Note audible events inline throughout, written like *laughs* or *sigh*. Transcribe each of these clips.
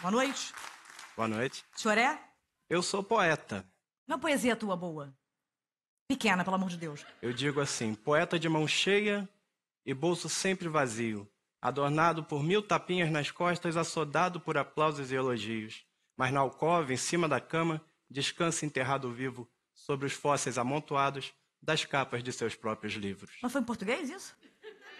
Boa noite. Boa noite. O senhor é? Eu sou poeta. Uma poesia tua boa. Pequena, pelo amor de Deus. Eu digo assim: poeta de mão cheia e bolso sempre vazio, adornado por mil tapinhas nas costas, assodado por aplausos e elogios. Mas na alcova, em cima da cama, descansa enterrado vivo sobre os fósseis amontoados das capas de seus próprios livros. Mas foi em português isso?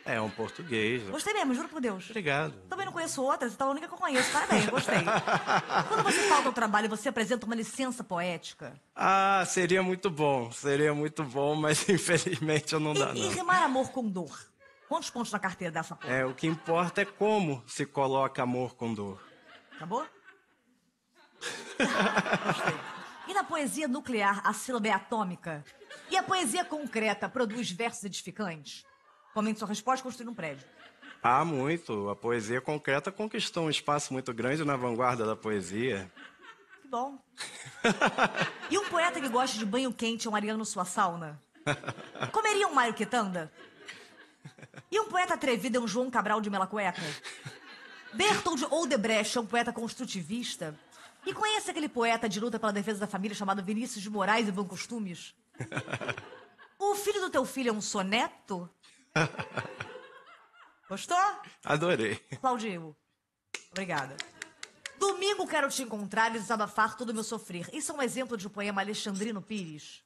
É um português. Gostei mesmo, juro por Deus. Obrigado. Também não conheço outras, então tá é a única que eu conheço. Parabéns, gostei. *laughs* Quando você falta o trabalho, você apresenta uma licença poética? Ah, seria muito bom. Seria muito bom, mas *laughs* infelizmente eu não e, dá, não. E rimar amor com dor? Quantos pontos na carteira dessa porra? É, o que importa é como se coloca amor com dor. Acabou? gostei. E na poesia nuclear, a sílaba é atômica? E a poesia concreta produz versos edificantes? Comente sua resposta, construir um prédio. Há muito. A poesia concreta conquistou um espaço muito grande na vanguarda da poesia. Que bom. e um poeta que gosta de banho quente é um ariano sua sauna? *laughs* Comeria um Mário Quitanda? E um poeta atrevido é um João Cabral de Melacueca? Bertold Odebrecht é um poeta construtivista? E conhece aquele poeta de luta pela defesa da família chamado Vinícius de Moraes e Bom Costumes? *laughs* o filho do teu filho é um soneto? *laughs* Gostou? Adorei. Claudinho, obrigada. Domingo quero te encontrar e desabafar todo o meu sofrer. Isso é um exemplo de um poema Alexandrino Pires?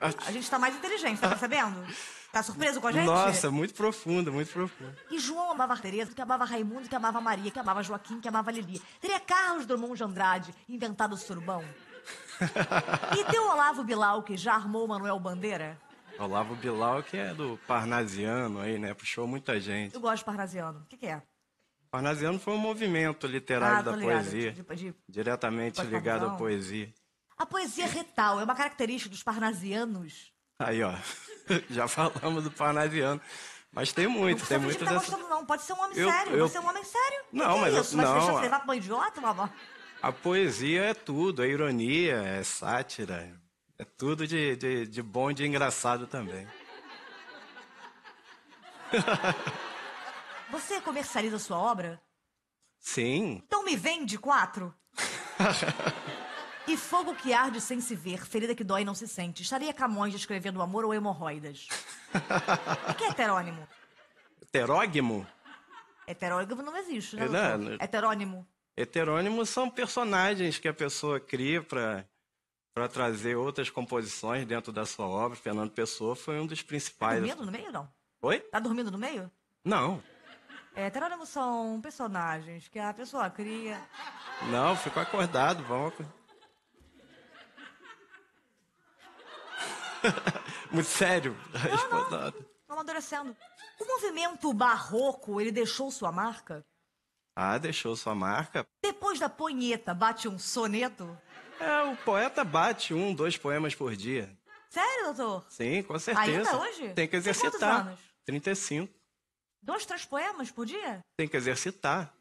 A gente tá mais inteligente, tá *laughs* percebendo? Tá surpreso com a gente? Nossa, muito profunda, muito profunda. E João amava Tereza, que amava Raimundo, que amava Maria, que amava Joaquim, que amava Lili. Teria Carlos Drummond de Andrade inventado o surubão? *laughs* e teu Olavo Bilau que já armou Manuel Bandeira? Olavo Bilal, que é do Parnasiano aí, né? Puxou muita gente. Eu gosto de Parnasiano. O que, que é? Parnasiano foi um movimento literário ah, da ligado, poesia. De, de, diretamente de ligado à poesia. A poesia é retal é uma característica dos parnasianos? Aí, ó. *laughs* Já falamos do parnasiano. Mas tem muito, tem muito. Não dessa... não. Pode ser um homem eu, sério. Eu... Você é um homem sério. Não, que mas é isso? não. Mas deixa você levar pra um idiota, mamãe? A poesia é tudo. É ironia, é sátira, é tudo de, de, de bom e de engraçado também. *laughs* Você comercializa sua obra? Sim. Então me vende quatro. *laughs* e fogo que arde sem se ver, ferida que dói e não se sente. Estaria Camões descrevendo amor ou hemorroidas? *laughs* o que é heterônimo? Heterógimo? Heterógimo não existe, né? Não, não. Heterônimo. Heterônimos são personagens que a pessoa cria para para trazer outras composições dentro da sua obra. Fernando Pessoa foi um dos tá principais. Tá dormindo assim. no meio, não? Oi? Tá dormindo no meio? Não. É, Terânimo são personagens que a pessoa cria. Não, ficou acordado, vamos. *laughs* Muito sério. Não, não, não amadurecendo. O movimento barroco, ele deixou sua marca? Ah, deixou sua marca. Depois da ponheta, bate um soneto? É, o poeta bate um, dois poemas por dia. Sério, doutor? Sim, com certeza. Ainda hoje? Tem que exercitar. Tem quantos anos? 35. Dois, três poemas por dia? Tem que exercitar.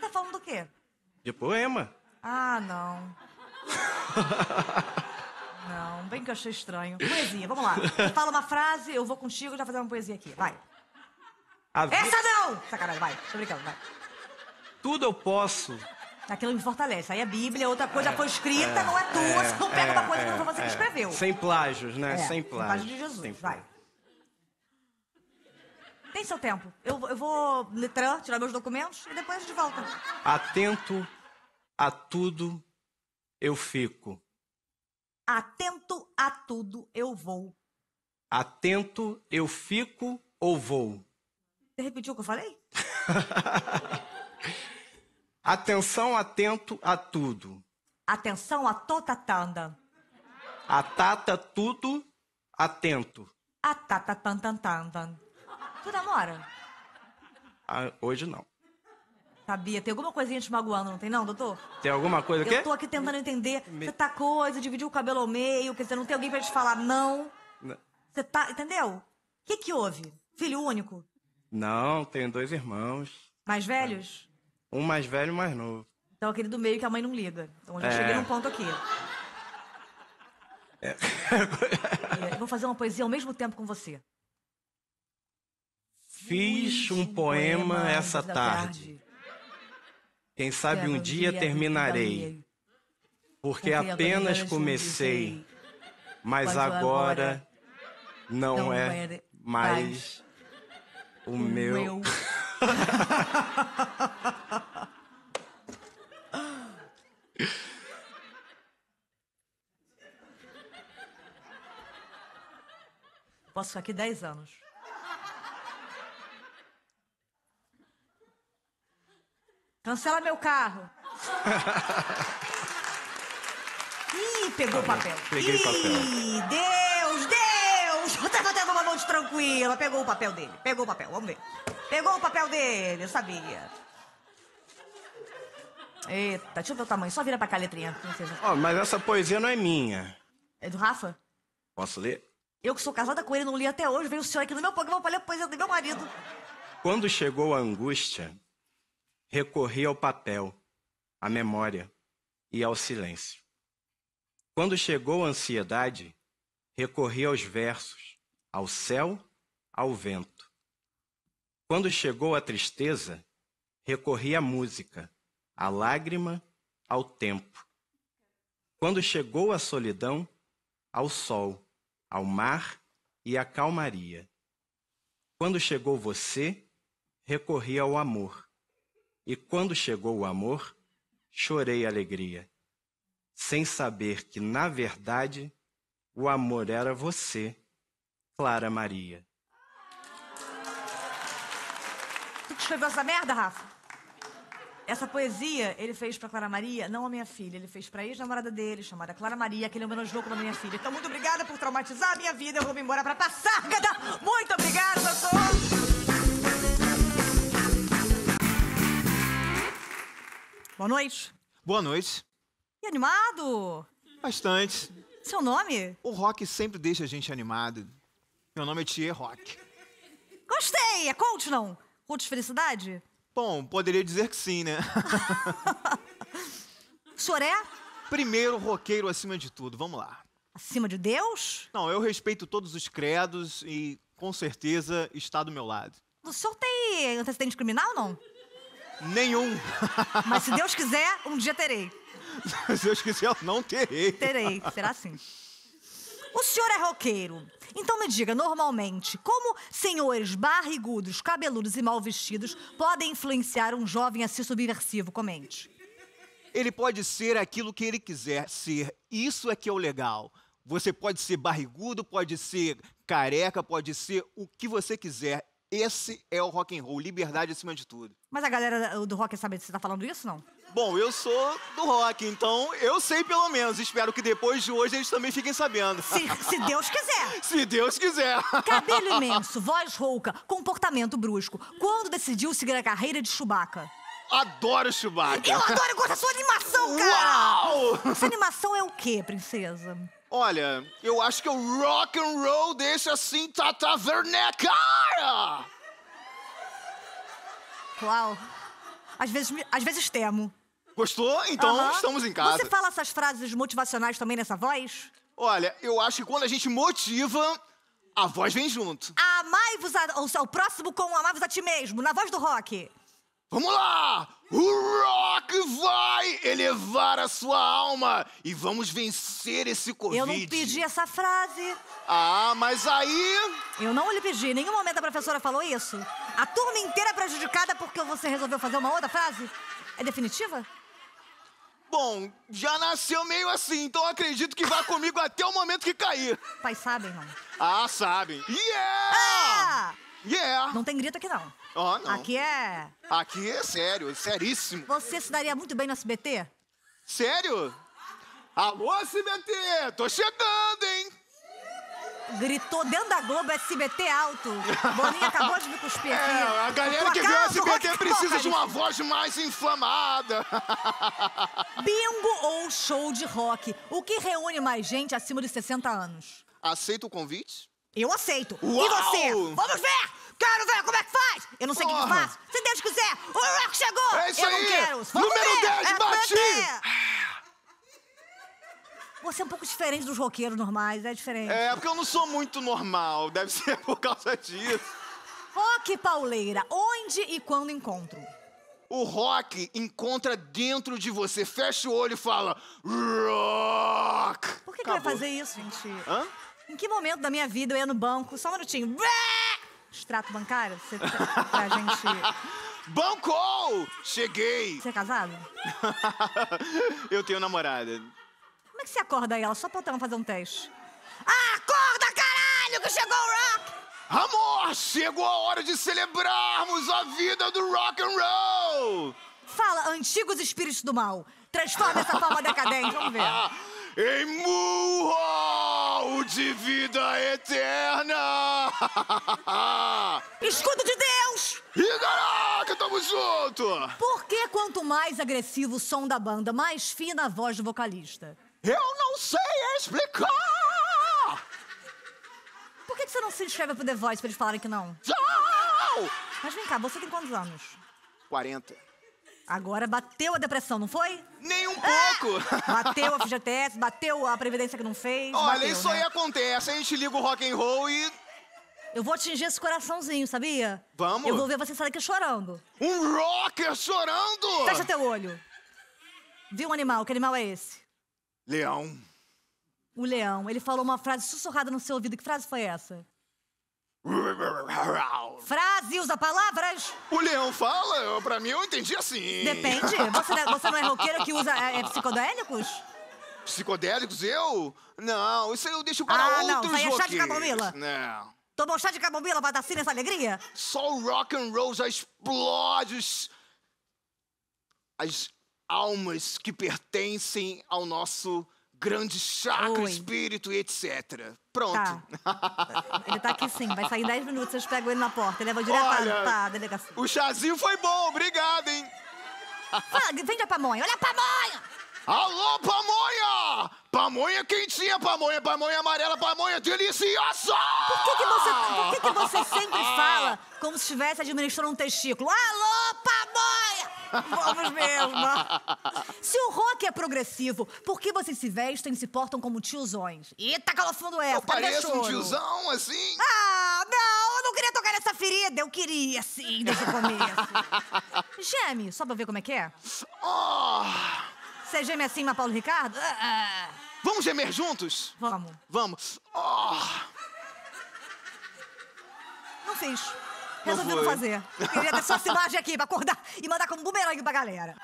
Tá falando do quê? De poema. Ah, não. não, bem que eu achei estranho. Poesia, vamos lá. Fala uma frase, eu vou contigo já fazer uma poesia aqui. Vai. A Essa não! Sacanagem, vai. Tô brincando, vai. Tudo eu posso Aquilo me fortalece. Aí a Bíblia, é outra coisa é, foi escrita, é, não é tua, é, não pega uma é, coisa que é, não foi você que escreveu. Sem plágios, né? sem plágios. Sem plágio de Jesus, sem vai. Tem seu tempo. Eu, eu vou letrar, tirar meus documentos e depois a gente volta. Atento a tudo eu fico. Atento a tudo eu vou. Atento eu fico ou vou? Você repetiu o que eu falei? *laughs* Atenção atento a tudo. Atenção a tota tanda. Atata tudo atento. Atata tantantandan. Tu namora? Ah, hoje não. Sabia? Tem alguma coisinha te magoando, não tem não, doutor? Tem alguma coisa que? Eu tô aqui tentando entender. Me... Você tá coisa, dividiu o cabelo ao meio, quer dizer, não tem alguém pra te falar não. não. Você tá, entendeu? O que que houve? Filho único? Não, tenho dois irmãos. Mais velhos? Um mais velho, um mais novo. Então aquele do meio que a mãe não liga. Então eu já é... cheguei num ponto aqui. É. *laughs* vou fazer uma poesia ao mesmo tempo com você. Fiz um, um poema, poema, essa tarde. tarde. Quem sabe um dia, dia terminarei. Porque, apenas, comecei, mas agora não, não é, é mais o meu. meu. *laughs* Posso ficar aqui 10 anos. Cancela meu carro. Ih, pegou o tá papel. Peguei o papel. Ih, Deus, Deus! Tá, tá, ter uma noite tranquila. Pegou o papel dele. Pegou o papel, vamos ver. Pegou o papel dele, eu sabia. Eita, deixa eu ver o tamanho. Só vira pra cá a letrinha. Não seja... oh, mas essa poesia não é minha. É do Rafa? Posso ler? Eu que sou casada com ele, não li até hoje. Veio o senhor aqui no meu programa pra ler a poesia do meu marido. Quando chegou a angústia, recorri ao papel, à memória e ao silêncio. Quando chegou a ansiedade, recorri aos versos, ao céu, ao vento. Quando chegou a tristeza, recorri à música, à lágrima, ao tempo. Quando chegou a solidão, ao sol, ao mar e à calmaria. Quando chegou você, recorri ao amor. E quando chegou o amor, chorei alegria, sem saber que, na verdade, o amor era você, Clara Maria. Escreveu essa merda, Rafa? Essa poesia ele fez pra Clara Maria, não a minha filha. Ele fez pra ex-namorada dele, chamada Clara Maria, que ele homenageou como a minha filha. Então, muito obrigada por traumatizar a minha vida. Eu vou me embora pra Passárgada. Muito obrigada, doutor! Boa noite. Boa noite. E animado? Bastante. Seu nome? O rock sempre deixa a gente animado. Meu nome é Thier Rock. Gostei! É coach, não? Culto de felicidade? Bom, poderia dizer que sim, né? *laughs* o senhor é? Primeiro, roqueiro acima de tudo. Vamos lá. Acima de Deus? Não, eu respeito todos os credos e com certeza está do meu lado. O senhor tem antecedente criminal, não? Nenhum. *laughs* Mas se Deus quiser, um dia terei. se Deus quiser, eu não terei. Terei, será assim. O senhor é roqueiro. Então me diga, normalmente, como senhores barrigudos, cabeludos e mal vestidos podem influenciar um jovem a ser subversivo? Comente. Ele pode ser aquilo que ele quiser ser. Isso é que é o legal. Você pode ser barrigudo, pode ser careca, pode ser o que você quiser. Esse é o rock and roll, liberdade acima de tudo. Mas a galera do rock sabe que você tá falando isso, não? Bom, eu sou do rock, então eu sei pelo menos. Espero que depois de hoje eles também fiquem sabendo. Se, se Deus quiser. *laughs* se Deus quiser. Cabelo *laughs* imenso, voz rouca, comportamento brusco. Quando decidiu seguir a carreira de Chewbacca? Adoro Chewbacca. Eu adoro, eu gosto da sua animação, cara. Uau! Essa animação é o quê, princesa? Olha, eu acho que o rock and roll deixa assim Tata Werneck. Ah! Uau. Às vezes, às vezes temo. Gostou? Então estamos em casa. Você fala essas frases motivacionais também nessa voz? Olha, eu acho que quando a gente motiva, a voz vem junto. Amai-vos ao, ao próximo com amai-vos a ti mesmo, na voz do rock. Vamos lá! O rock vai elevar a sua alma e vamos vencer esse Covid. Eu não pedi essa frase. Ah, mas aí. Eu não lhe pedi. Em nenhum momento a professora falou isso. A turma inteira é prejudicada porque você resolveu fazer uma outra frase? É definitiva? Bom, já nasceu meio assim, então acredito que vá comigo até o momento que cair. Pais sabem, não? Ah, sabem. Yeah! Ah! Yeah! Não tem grito aqui, não. Oh, não. Aqui é. Aqui é sério, é seríssimo. Você se daria muito bem no SBT? Sério? Alô, SBT! Tô chegando, hein? Gritou dentro da Globo SBT alto. Boninha acabou de me cuspir aqui. É, a galera que vê o SBT precisa de uma voz mais inflamada. *laughs* Bingo ou show de rock? O que reúne mais gente acima de 60 anos? Aceita o convite? Eu aceito. Uau! E você? Vamos ver! Quero ver como é que faz! Eu não sei o que, que faço. Se Deus quiser, o Rock chegou! É isso Eu aí! não quero! Vamos Número ver. 10, é bati! Você é um pouco diferente dos roqueiros normais, é diferente. É, porque eu não sou muito normal, deve ser por causa disso. Rock Pauleira, onde e quando encontro? O rock encontra dentro de você. Fecha o olho e fala. Rock! Por que, que vai fazer isso, gente? Hã? Em que momento da minha vida eu ia no banco, só um minutinho. Extrato bancário? Você, pra gente. *laughs* Bancou! Cheguei! Você é casado? *laughs* eu tenho namorada. Como é que você acorda ela? Só pra eu fazer um teste. acorda, caralho, que chegou o rock! Amor, chegou a hora de celebrarmos a vida do rock and roll! Fala, antigos espíritos do mal. Transforma essa palma decadente, vamos ver. *laughs* em murro de vida eterna! *laughs* Escudo de Deus! E caraca, tamo junto! Por que quanto mais agressivo o som da banda, mais fina a voz do vocalista? Eu não sei explicar! Por que, que você não se inscreve pro The Voice pra eles falarem que não? Tchau! Mas vem cá, você tem quantos anos? 40. Agora bateu a depressão, não foi? Nem um ah! pouco! Ah! Bateu a FGTS, *laughs* bateu a Previdência que não fez. Olha, bateu, isso né? aí acontece, a gente liga o rock and roll e. Eu vou atingir esse coraçãozinho, sabia? Vamos! Eu vou ver você sair daqui chorando. Um rocker chorando! Fecha teu olho. Viu um animal? Que animal é esse? Leão. O leão. Ele falou uma frase sussurrada no seu ouvido. Que frase foi essa? Frase usa palavras. O leão fala? Pra mim, eu entendi assim. Depende. *laughs* Você, não é- você não é roqueiro que usa é, é, psicodélicos? Psicodélicos, eu? Não, isso aí eu deixo para Ah, não, outros isso Não. é chá de camomila. Não. Né? Tomou chá de camomila pra dar sim nessa alegria? Só o rock and roll já explode os- as almas que pertencem ao nosso grande chakra, Oi. espírito e etc. Tá. Pronto. Tá. *laughs* Ele tá aqui sim, vai sair em 10 minutos, vocês pegam ele na porta, leva direto Olha, pra, pra delegacia. O chazinho foi bom, obrigado, hein? vende a pamonha, olha a pamonha! Alô, pamonha! Pamonha quentinha, pamonha, pamonha amarela, pamonha deliciosa! Por que, que, você, por que, que você sempre fala como se estivesse administrando um testículo? Alô, pamonha! Vamos mesmo. *laughs* Se o rock é progressivo, por que vocês se vestem e se portam como tiozões? Eita, calafando essa, é, Eu pareço um tiozão, assim? Ah, não, eu não queria tocar nessa ferida. Eu queria, sim, desde o começo. Geme, *laughs* só pra ver como é que é. Oh. Você geme assim, mas Paulo Ricardo? ah. ah. Vamos gemer juntos? Vamos. Vamos. Oh. Não fiz resolvi fazer. Queria ter só essa imagem aqui pra acordar e mandar como bumerangue pra galera.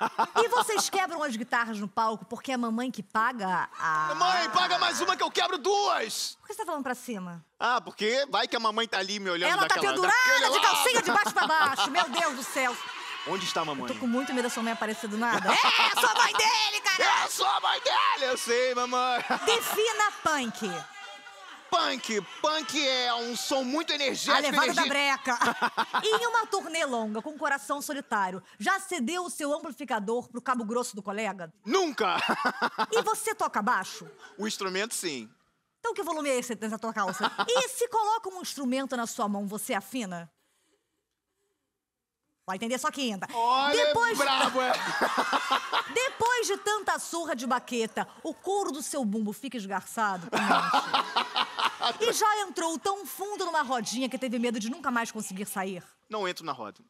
E vocês quebram as guitarras no palco porque é a mamãe que paga a. Mãe, paga mais uma que eu quebro duas! Por que você tá falando pra cima? Ah, porque vai que a mamãe tá ali me olhando Ela tá daquela, tá pendurada de calcinha de baixo pra baixo. Meu Deus do céu. Onde está a mamãe? Eu tô com muito medo da sua mãe aparecer do nada. *laughs* é, eu sou a mãe dele, cara! Eu sou a mãe dele! Eu sei, mamãe! Defina punk punk. Punk é um som muito energético. A levada energia... da breca. *laughs* em uma turnê longa, com um coração solitário, já cedeu o seu amplificador pro cabo grosso do colega? Nunca! e você toca baixo? O instrumento, sim. Então que volume é esse nessa tua calça? *laughs* e se coloca um instrumento na sua mão, você afina? Vai entender só quinta. Olha, é Depois... brabo, é. *laughs* Depois de tanta surra de baqueta, o couro do seu bumbo fica esgarçado? E já entrou tão fundo numa rodinha que teve medo de nunca mais conseguir sair? Não entro na roda.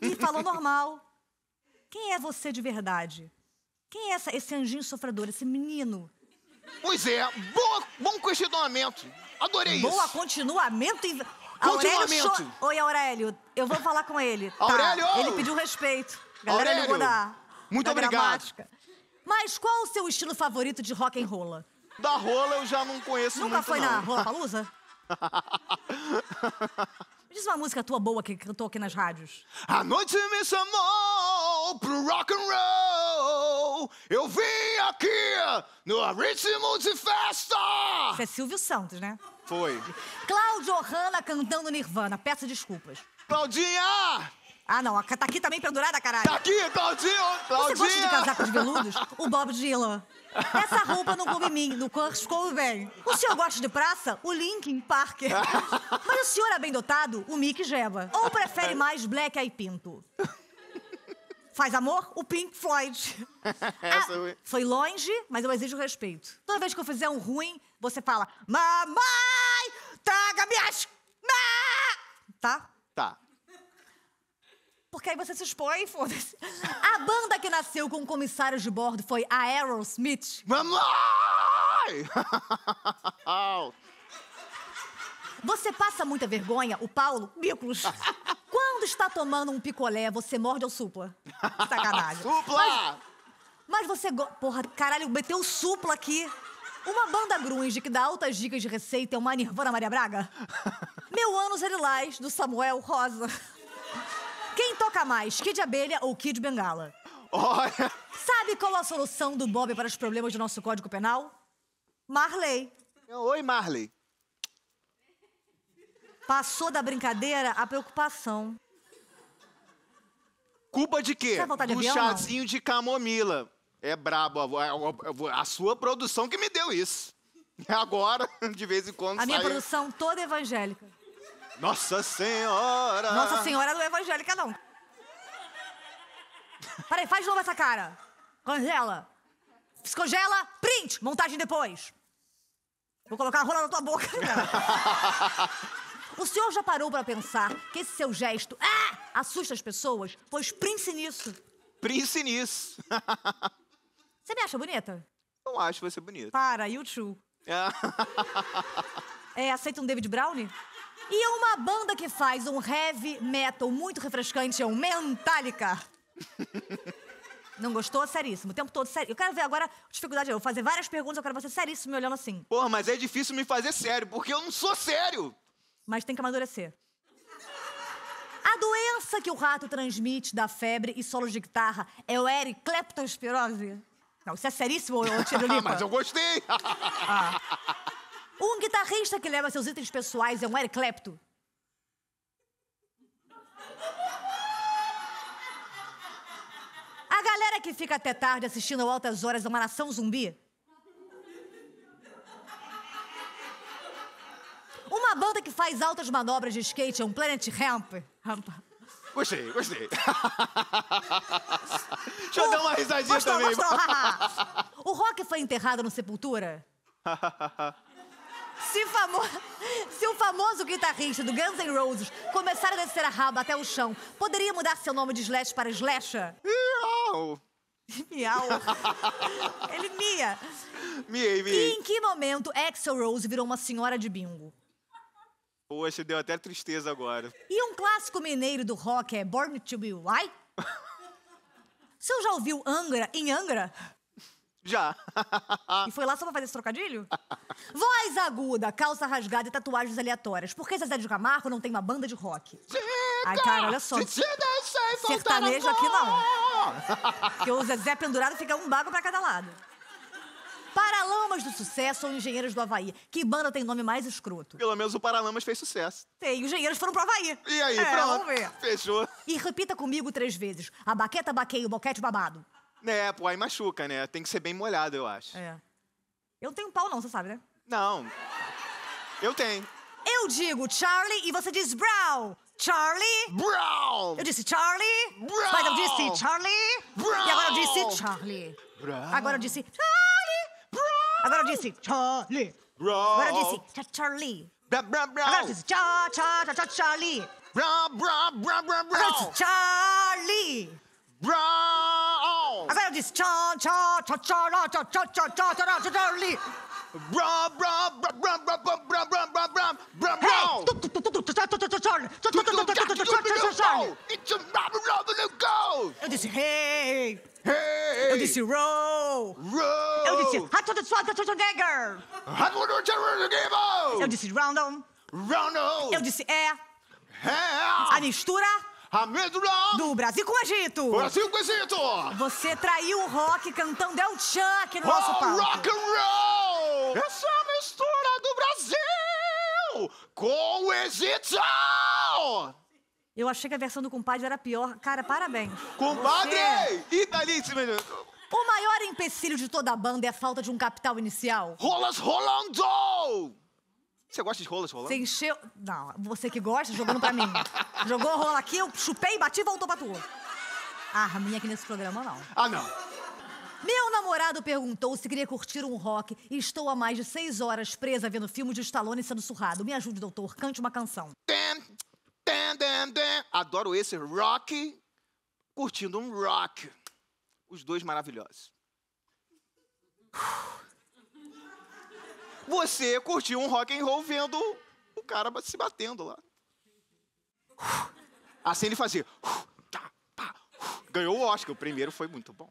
E *laughs* falou normal. Quem é você de verdade? Quem é essa, esse anjinho sofredor, esse menino? Pois é, boa, bom questionamento. Adorei boa, isso. Boa, continuamento e. Continuamento. Aurélio cho... Oi, Aurélio, eu vou falar com ele. *laughs* Aurélio! Tá, ele pediu respeito. Galera Aurélio, da, muito da obrigado. Gramática. Mas qual o seu estilo favorito de rock and roll? Da rola eu já não conheço Nunca muito, foi não. na Rola *laughs* Palusa? me diz uma música tua boa que cantou aqui nas rádios. A noite me chamou pro rock and roll. Eu vim aqui no ritmo de festa. Isso é Silvio Santos, né? Foi. Cláudio Hanna cantando Nirvana. Peço desculpas. Claudinha! Ah, não. Tá aqui também pendurada, caralho. Tá aqui, Claudinho! Claudinha! Você gosta de casaco de veludos? O Bob Dylan. Essa roupa não coube mim, no Curtis bem. O senhor gosta de praça? O Linkin Parker. *laughs* Mas o senhor é bem dotado? O Mick Jeba. Ou prefere mais Black Eyed Pinto? Faz amor? O Pink Floyd. *laughs* Ah, foi longe, mas eu exijo respeito. Toda vez que eu fizer um ruim, você fala: Mamãe, traga minhas. Tá? Tá porque aí você se expõe, *laughs* foda-se. A banda que nasceu com comissários de bordo foi a Aerosmith. lá! *laughs* Você passa muita vergonha, o Paulo, bicos. *laughs* Quando está tomando um picolé, você morde ou supla? Sacanagem. supla! Mas, mas você... Go... Porra, caralho, meteu supla aqui. Uma banda grunge que dá altas dicas de receita é uma Nirvana Maria Braga? Meu anos é lilás, do Samuel Rosa. Quem toca mais, Kid Abelha ou Kid Bengala? Olha! Sabe qual a solução do Bob para os problemas do nosso Código Penal? Marley. Oi, Marley. Passou da brincadeira à preocupação. Culpa de quê? Você vai Do chazinho de camomila. É brabo. A, é, a, sua produção que me deu isso. *laughs* Agora, de vez em quando. A sai... minha produção toda evangélica. Nossa Senhora! Nossa Senhora não é evangélica, não. Peraí, faz de novo essa cara. Congela. Descongela, print, montagem depois. Vou colocar a rola na tua boca, *laughs* o senhor já parou para pensar que esse seu gesto ah, assusta as pessoas? Pois prince nisso. Prince nisso. *laughs* Você me acha bonita? Não acho você é bonita. Para, you too. É. é, aceita um David Brownie? E é uma banda que faz um heavy metal muito refrescante é o Metallica. *laughs* Não gostou? Seríssimo. O tempo todo, sério. Eu quero ver agora a dificuldade. Eu vou fazer várias perguntas, eu quero você seríssimo me olhando assim. Porra, mas é difícil me fazer sério, porque eu não sou sério. Mas tem que amadurecer. A doença que o rato transmite da febre e solos de guitarra é o Eric Kleptospirose? Não, isso é seríssimo, eu tiro *laughs* ah, limpa. mas eu gostei. *laughs* ah. Um guitarrista que leva seus itens pessoais é um Eric A galera que fica até tarde assistindo Altas Horas é uma nação zumbi. Uma banda que faz altas manobras de skate é um Planet Ramp. Gostei, gostei. *laughs* Deixa eu dar uma risadinha gostou, também. Gostou, o rock foi enterrado no Sepultura? *laughs* Se, famo... Se, o famoso guitarrista do Guns N' Roses começar a descer a raba até o chão, poderia mudar seu nome de Slash para Slasher? Miau! Miau. *laughs* Ele mia. Miei, miei. E em que momento Axel Rose virou uma senhora de bingo? Poxa, deu até tristeza agora. E um clássico mineiro do rock é Born to Be *laughs* O senhor já ouviu Angra em Angra? Já. e foi lá só pra fazer esse trocadilho? *laughs* Voz aguda, calça rasgada e tatuagens aleatórias. Por que Zezé de Camargo não tem uma banda de rock? Ai, cara, olha só. Se Sertanejo aqui não. Porque o Zezé pendurado fica um bago pra cada lado. Paralamas do Sucesso ou Engenheiros do Havaí? Que banda tem nome mais escroto? Pelo menos o Paralamas fez sucesso. Tem, os engenheiros foram pro Havaí. E aí, é, pronto. Vamos ver. Fechou. E repita comigo três vezes. A baqueta baqueia, o boquete babado. É, pô, aí machuca, né? Tem que ser bem molhado, eu acho. É. Eu não tenho pau, não, você sabe, né? Não. Eu tenho. Eu digo Charlie e você diz Brown. Charlie. Brown. Eu disse Charlie. Brown. Mas eu disse Charlie. Brown. E agora eu disse Charlie. Brown. Agora eu disse Charlie. Brown. Agora eu disse Charlie. Brown. Agora eu disse Charlie. Brown. Agora eu disse cha cha cha Charlie. Brown. Agora eu disse Charlie. wrong. I found this cha cha cha cha cha cha cha cha cha cha cha cha Brum, brum, brum, brum, brum, brum, brum, brum, brum, brum, brum, hey. It's a rubber rubber that goes. Oh, this is hey. Hey. Oh, this is row. Row. Oh, this is hot to the swat to the dagger. Hot to the terror game. Oh, this is round on. Round on. Oh, this is air. Hair. A mistura. do Brasil com o Egito. Brasil com o Egito. Você traiu o rock cantando El Chuck aqui no oh, nosso palco. rock and roll. Essa é mistura do Brasil com o Egito. Eu achei que a versão do compadre era pior. Cara, parabéns. Compadre! Você... Italíssimo! O maior empecilho de toda a banda é a falta de um capital inicial. Rolas rolando! Você gosta de rolas rolando? Você encheu. Não, você que gosta, jogando pra mim. *laughs* Jogou a rola aqui, eu chupei, bati e voltou pra tu. Ah, minha aqui nesse programa não. Ah, não. Meu namorado perguntou se queria curtir um rock e estou há mais de seis horas presa vendo filmes de Stallone sendo surrado. Me ajude, doutor, cante uma canção. Dan, dan, dan, dan. Adoro esse rock, curtindo um rock. Os dois maravilhosos. você curtir um rock and roll vendo o cara se batendo lá. Assim ele fazia. Ganhou o Oscar, o primeiro foi muito bom.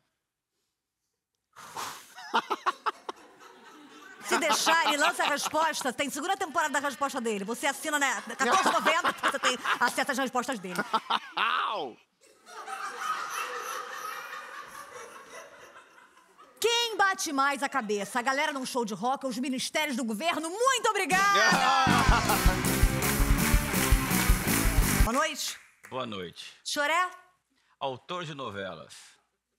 Se deixar, ele lança a resposta. Tem segunda temporada da resposta dele. Você assina, né? novembro, você tem acesso às respostas dele. *laughs* bate mais a cabeça. A galera num show de rock, os ministérios do governo. Muito obrigada! *laughs* Boa noite. Boa noite. Choré? Autor de novelas.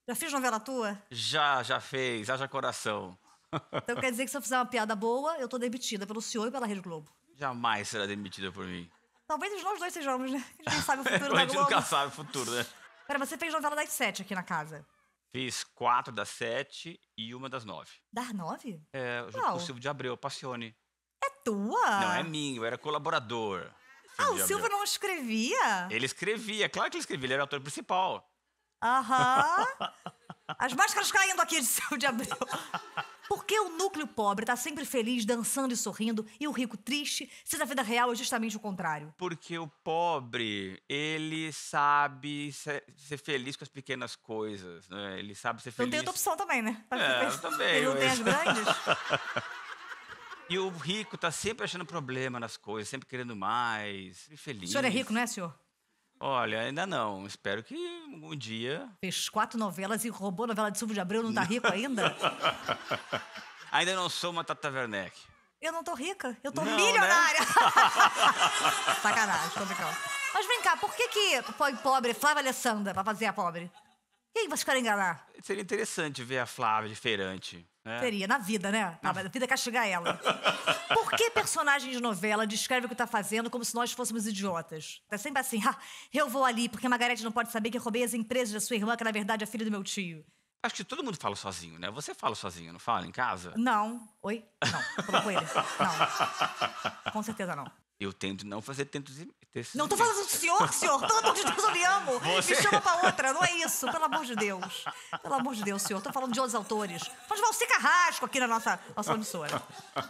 Já fiz novela tua? Já, já fez. Haja coração. Então quer dizer que se eu fizer uma piada boa, eu tô demitida pelo senhor e pela Rede Globo. Jamais será demitida por mim. Talvez nós dois sejamos, né? *laughs* A gente sabe o futuro da Globo. A gente nunca sabe o futuro, né? Pera, você fez novela das sete aqui na casa. Fiz quatro das sete e uma das nove. Das nove? É, junto com o Silvio de Abreu, Passione. É tua? Não, é minha, eu era colaborador. Ah, o Silvio não escrevia? Ele escrevia, claro que ele escrevia, ele era o ator principal. Aham. *laughs* As máscaras caindo aqui de Silvio de Abreu. Por que o núcleo pobre está sempre feliz, dançando e sorrindo, e o rico triste, se na vida real é justamente o contrário? Porque o pobre, ele sabe ser feliz com as pequenas coisas, né? Ele sabe ser feliz. Não tem outra opção também, né? é, eu também. Ele não mas... tem as *laughs* grandes. *laughs* E o rico tá sempre achando problema nas coisas, sempre querendo mais, sempre feliz. O senhor é rico, não é, senhor? Olha, ainda não. Espero que um dia. Fez quatro novelas e roubou a novela de Silvio de Abreu, não tá rico ainda? *laughs* ainda não sou uma Tata Werneck. Eu não tô rica, eu tô não, né? milionária. Né? *laughs* Sacanagem, tô brincando. Mas vem cá, por que que foi pobre Flávia Alessandra pra fazer a pobre? Quem vocês querem enganar? Seria interessante ver a Flávia de feirante. É. Teria, na vida, né? Não, ah, mas a vida é castigar ela. *laughs* Por que personagem de novela descreve o que tá fazendo como se nós fôssemos idiotas? É sempre assim, ah, eu vou ali porque a Margarete não pode saber que eu roubei as empresas da sua irmã, que na verdade é filha do meu tio. Acho que todo mundo fala sozinho, né? Você fala sozinho, não fala em casa? Não. Oi? Não. Falou com ele? Não. *laughs* Com certeza não. Eu tento não fazer tantos e Não estou falando do senhor, senhor. de Deus, eu me amo. *laughs* Você... Me chama para outra. Não é isso. Pelo amor de Deus. Pelo amor de Deus, senhor. Estou falando de outros autores. Faz Valci Carrasco aqui na nossa, nossa emissora.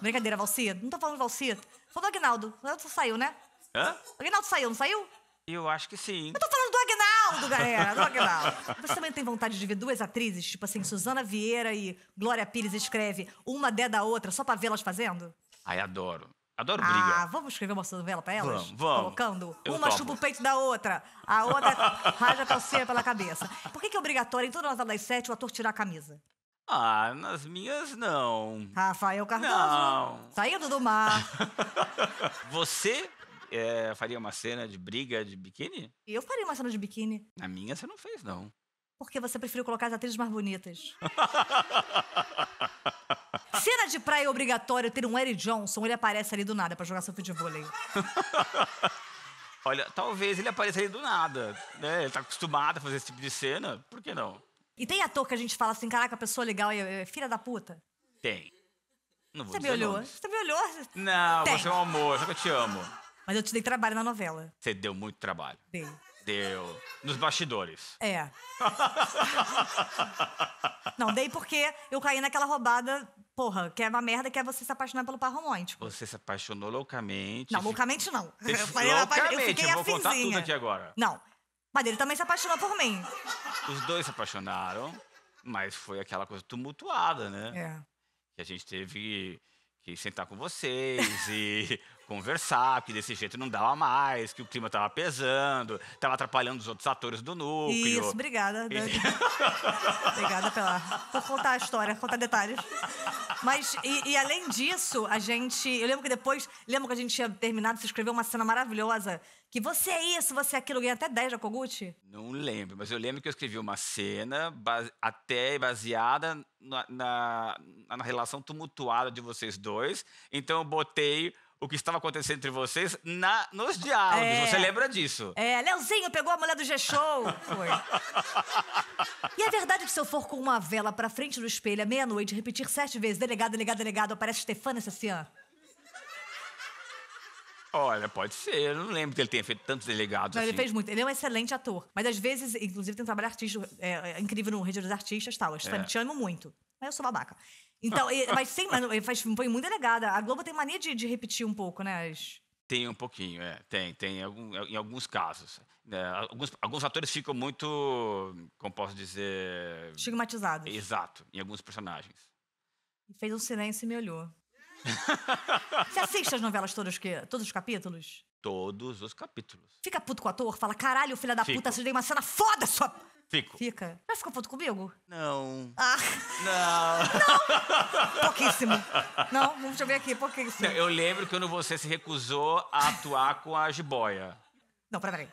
Brincadeira, Valci. Não estou falando de Valci. Falando do Agnaldo. O Agnaldo saiu, né? Hã? O Agnaldo saiu, não saiu? Eu acho que sim. Eu tô falando do Agnaldo, galera, do Agnaldo. Você também tem vontade de ver duas atrizes, tipo assim, Suzana Vieira e Glória Pires escreve uma dé da outra só pra vê-las fazendo? Ai, adoro. Adoro ah, briga. Ah, vamos escrever uma novela pra elas? Vamos, vamos. Colocando eu uma topo. chupa o peito da outra, a outra *laughs* raja a calcinha pela cabeça. Por que, que é obrigatório em toda novela das sete o ator tirar a camisa? Ah, nas minhas não. Rafael Cardoso. Não. Saindo do *laughs* mar. Você é, faria uma cena de briga de biquíni? Eu faria uma cena de biquíni. Na minha você não fez, não. Porque você preferiu colocar as atrizes mais bonitas. *laughs* cena de praia é obrigatório ter um Eric Johnson, ele aparece ali do nada para jogar seu *laughs* futebol. Olha, talvez ele apareça ali do nada, né? Ele tá acostumado a fazer esse tipo de cena, por que não? E tem ator que a gente fala assim, caraca, pessoa legal é, é filha da puta? Tem. Não vou você me olhou? Nomes. Você me olhou? Não, tem. você é um amor, só que eu te amo. Mas eu te dei trabalho na novela. Você deu muito trabalho. Dei. Deu. Nos bastidores. É. Não, dei porque eu caí naquela roubada, porra, que é uma merda, que é você se apaixonar pelo par romântico. Você se apaixonou loucamente. Não, loucamente não. Eu falei, loucamente, eu, fiquei eu vou afinzinha. contar tudo aqui agora. Não. Mas ele também se apaixonou por mim. Os dois se apaixonaram, mas foi aquela coisa tumultuada, né? É. Que a gente teve que sentar com vocês e conversar, que desse jeito não dava mais, que o clima estava pesando, estava atrapalhando os outros atores do núcleo. Isso, obrigada. Né? E... *laughs* obrigada pela, por contar a história, contar detalhes. Mas, e, e, além disso, a gente. Eu lembro que depois. Lembro que a gente tinha terminado, você escreveu uma cena maravilhosa. Que você é isso, você é aquilo. Eu ganhei até 10 da Kogut? Não lembro, mas eu lembro que eu escrevi uma cena base, até baseada na, na, na relação tumultuada de vocês dois. Então eu botei o que estava acontecendo entre vocês na, nos diálogos. É. Você lembra disso? É, Leozinho pegou a mulher do G-Show. Foi. e é verdade que se eu for com uma vela pra frente do espelho à meia-noite repetir sete vezes, delegado, delegado, delegado, aparece Stefano Sassian? Olha, pode ser. Eu não lembro que ele tenha feito tantos delegados. Não, assim. ele fez muito. Ele é um excelente ator. Mas às vezes, inclusive, tem um trabalho artístico é, é incrível no Rede dos Artistas tal. Eu é. te amo muito. Mas eu sou babaca. Então, *laughs* mas tem, mas faz, foi muito delegada. A Globo tem mania de, de repetir um pouco, né? As... Tem um pouquinho, é. Tem, tem algum, em alguns casos. É, alguns, alguns atores ficam muito, como posso dizer... Estigmatizados. Exato, em alguns personagens. Fez um silêncio e me olhou. *laughs* Você assiste as novelas todas que, todos os capítulos? Todos os capítulos. Fica puto com o ator, fala, caralho, filha da Fico. puta, você deu uma cena foda, sua... Fico. Fica. Mas ficou puto comigo? Não. Ah. Não. *laughs* Não. Pouquíssimo. Não, deixa eu ver aqui, pouquíssimo. Não, eu lembro quando você se recusou a atuar com a jiboia. Não, peraí.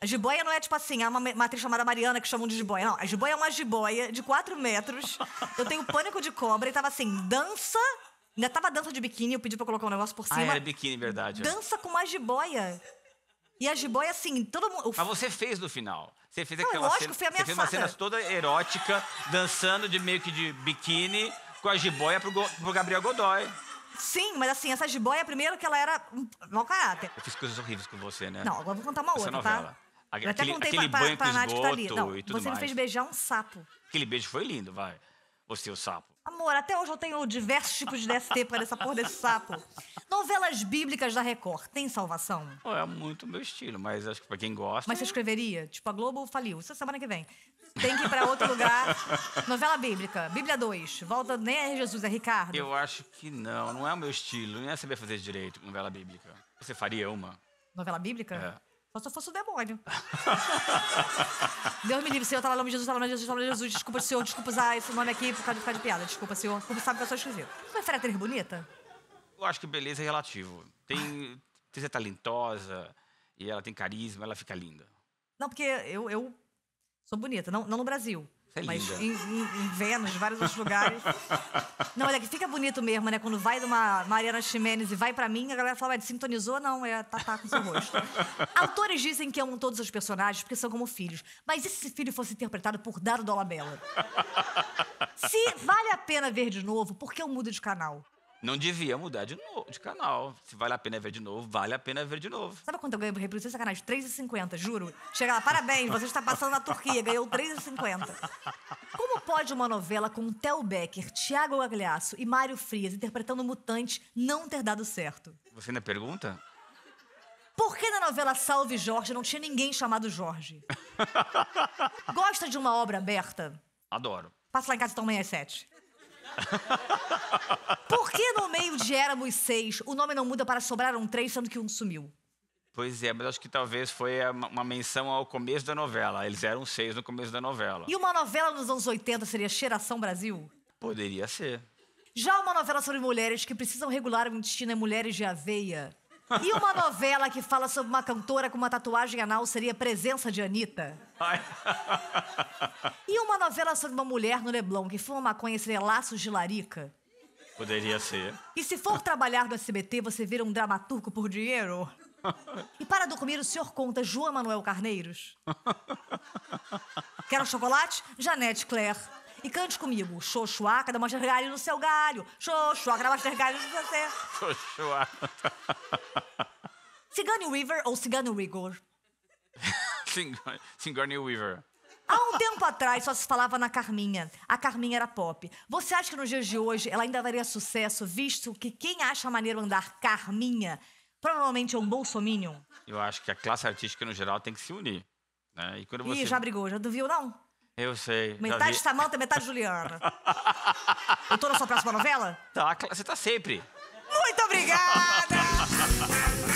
A jiboia não é tipo assim, há uma, atriz chamada Mariana que chamam de jiboia. Não, a jiboia é uma jiboia de 4 metros. Eu tenho pânico de cobra e tava assim, dança. Ainda tava dança de biquíni, eu pedi pra colocar um negócio por ah, cima. Ah, era biquíni, verdade. É. Dança com uma jiboia. E a jiboia, assim, todo mundo. Mas você fez no final. Você fez não, aquela lógico, cena. Fui ameaçada. Você fez uma cena toda erótica, dançando de meio que de biquíni com a jiboia pro, pro Gabriel Godoy. Sim, mas assim, essa jiboia, primeiro que ela era um mau caráter. Eu fiz coisas horríveis com você, né? Não, agora eu vou contar uma essa outra, tá? novela. tá? Aquele, eu até contei aquele pra, banho pra, pra Nath que tá ali. Não, você mais. me fez beijar um sapo. Aquele beijo foi lindo, vai. Você, o sapo. Amor, até hoje eu tenho diversos tipos de DST para essa porra desse sapo. Novelas bíblicas da Record, tem salvação? é muito meu estilo, mas acho que pra quem gosta. Mas você né? escreveria? Tipo, a Globo faliu. Isso é semana que vem. Tem que ir pra outro lugar. Novela bíblica, Bíblia 2. Volta nem é Jesus, é Ricardo. Eu acho que não, não é o meu estilo. Não é saber fazer direito novela bíblica. Você faria uma? Novela bíblica? É. Só se eu fosse o demônio. Deus me livre, Senhor, tá lá no nome de Jesus, tá lá no nome de Jesus, tá lá no nome de Jesus. Desculpa, Senhor, desculpa usar esse nome aqui por causa de ficar de piada. Desculpa, Senhor. Como sabe que eu sou esquisito. Você prefere atriz bonita? Eu acho que beleza é relativo. Tem, você é talentosa e ela tem carisma, ela fica linda. Não, porque eu, eu sou bonita. Não, não no Brasil. É Mas em, em, Vênus, vários outros lugares. *laughs* não, olha, que fica bonito mesmo, né? Quando vai de uma Mariana Ximenes e vai para mim, a galera fala, sintonizou? Não, é tá, tá com seu rosto. *laughs* Autores dizem que amam todos os personagens porque são como filhos. Mas e se esse filho fosse interpretado por Daro Dolabella? *laughs* se vale a pena ver de novo, por que eu mudo de canal? Não devia mudar de, novo, de canal. Se vale a pena ver de novo, vale a pena ver de novo. Sabe quanto eu ganho por reprodução? Sacanagem, 3,50, juro. Chega lá, parabéns, você está passando na Turquia, ganhou 3,50. Como pode uma novela com Tel Becker, Tiago Agliasso e Mário Frias interpretando mutantes não ter dado certo? Você ainda pergunta? Por que na novela Salve Jorge não tinha ninguém chamado Jorge? Gosta de uma obra aberta? Adoro. Passa lá em casa e toma às sete. Por que no meio de éramos seis, o nome não muda para sobraram três, sendo que um sumiu? Pois é, mas acho que talvez foi uma menção ao começo da novela. Eles eram seis no começo da novela. E uma novela nos anos 80 seria Cheiração Brasil? Poderia ser. Já uma novela sobre mulheres que precisam regular o intestino é Mulheres de Aveia. E uma novela que fala sobre uma cantora com uma tatuagem anal seria Presença de Anitta. Ai. E uma novela sobre uma mulher no Leblon que fuma maconha seria Laços de Larica. Poderia ser. E se for trabalhar no SBT, você vira um dramaturgo por dinheiro? *laughs* E para dormir, o senhor conta João Manuel Carneiros? Quero chocolate? Janete Claire. E cante comigo. Xoxuaca da Master Galho no seu galho. Xoxuaca da Master Galho no seu ser. Xoxuaca. Cigano River ou Cigano Rigor? *laughs* Cigano Weaver. Há um tempo atrás só se falava na Carminha. A Carminha era pop. Você acha que nos dias de hoje ela ainda daria sucesso, visto que quem acha maneiro andar Carminha provavelmente é um bolsominion? Eu acho que a classe artística, no geral, tem que se unir. Né? E quando você... Ih, já brigou, já duviu não? Eu sei. Metade Samanta, tá metade Juliana. *laughs* Eu tô na sua próxima novela? Tá, você tá sempre. Muito obrigada!